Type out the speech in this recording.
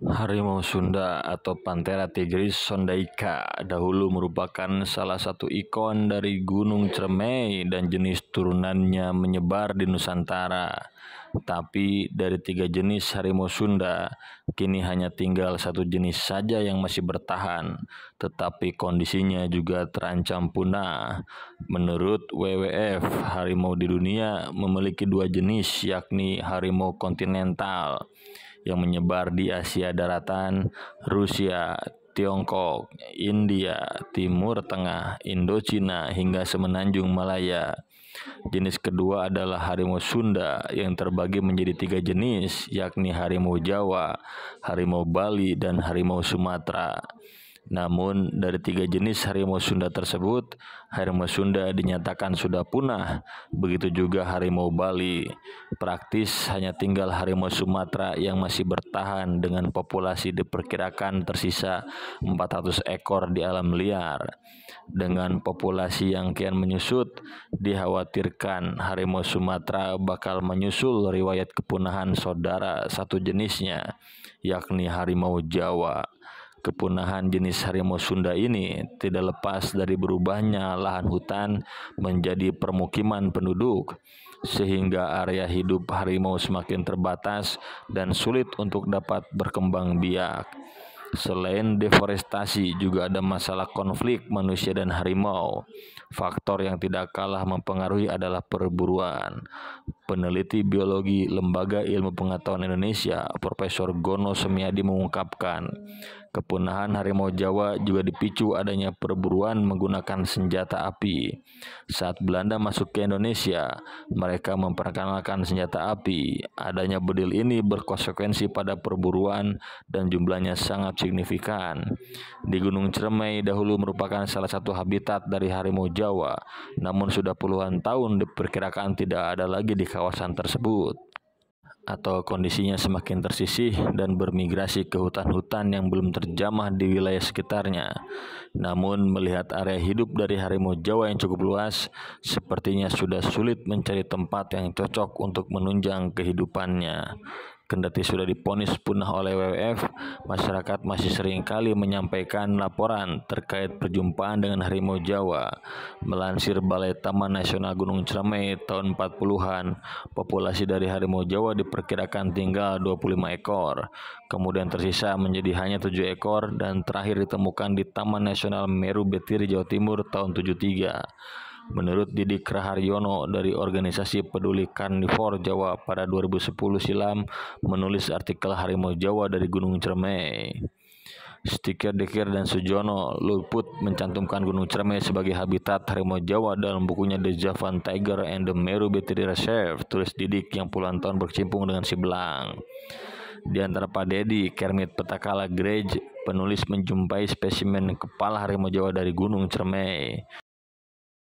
Harimau Sunda atau Panthera tigris sondaica dahulu merupakan salah satu ikon dari Gunung Cermai dan jenis turunannya menyebar di Nusantara. Tapi dari tiga jenis harimau Sunda, kini hanya tinggal satu jenis saja yang masih bertahan, tetapi kondisinya juga terancam punah. Menurut WWF, harimau di dunia memiliki dua jenis yakni harimau kontinental yang menyebar di Asia daratan, Rusia, Tiongkok, India, Timur Tengah, Indochina hingga semenanjung Malaya. Jenis kedua adalah harimau Sunda yang terbagi menjadi tiga jenis yakni harimau Jawa, harimau Bali, dan harimau Sumatera. Namun dari tiga jenis harimau Sunda tersebut, harimau Sunda dinyatakan sudah punah, begitu juga harimau Bali. Praktis hanya tinggal harimau Sumatera yang masih bertahan dengan populasi diperkirakan tersisa 400 ekor di alam liar. Dengan populasi yang kian menyusut, dikhawatirkan harimau Sumatera bakal menyusul riwayat kepunahan saudara satu jenisnya, yakni harimau Jawa. Kepunahan jenis harimau Sunda ini tidak lepas dari berubahnya lahan hutan menjadi permukiman penduduk, sehingga area hidup harimau semakin terbatas dan sulit untuk dapat berkembang biak. Selain deforestasi, juga ada masalah konflik manusia dan harimau. Faktor yang tidak kalah mempengaruhi adalah perburuan peneliti biologi Lembaga Ilmu Pengetahuan Indonesia, Profesor Gono Semiadi mengungkapkan, kepunahan harimau Jawa juga dipicu adanya perburuan menggunakan senjata api. Saat Belanda masuk ke Indonesia, mereka memperkenalkan senjata api. Adanya bedil ini berkonsekuensi pada perburuan dan jumlahnya sangat signifikan. Di Gunung Ciremai dahulu merupakan salah satu habitat dari harimau Jawa, namun sudah puluhan tahun diperkirakan tidak ada lagi di kawasan kawasan tersebut atau kondisinya semakin tersisih dan bermigrasi ke hutan-hutan yang belum terjamah di wilayah sekitarnya. Namun melihat area hidup dari harimau Jawa yang cukup luas, sepertinya sudah sulit mencari tempat yang cocok untuk menunjang kehidupannya. Kendati sudah diponis punah oleh WWF, masyarakat masih seringkali menyampaikan laporan terkait perjumpaan dengan harimau Jawa. Melansir Balai Taman Nasional Gunung Ciremai tahun 40-an, populasi dari harimau Jawa diperkirakan tinggal 25 ekor, kemudian tersisa menjadi hanya 7 ekor dan terakhir ditemukan di Taman Nasional Meru Betiri Jawa Timur tahun 73. Menurut Didik Raharyono dari organisasi Peduli Kanifor Jawa pada 2010 silam menulis artikel Harimau Jawa dari Gunung Cermai. Stiker Dekir dan Sujono Luput mencantumkan Gunung Cermai sebagai habitat harimau Jawa dalam bukunya The Javan Tiger and the Meru Betiri Reserve, tulis Didik yang puluhan tahun berkecimpung dengan si belang. Di antara Pak Dedi, Kermit Petakala Grej, penulis menjumpai spesimen kepala harimau Jawa dari Gunung Cermai.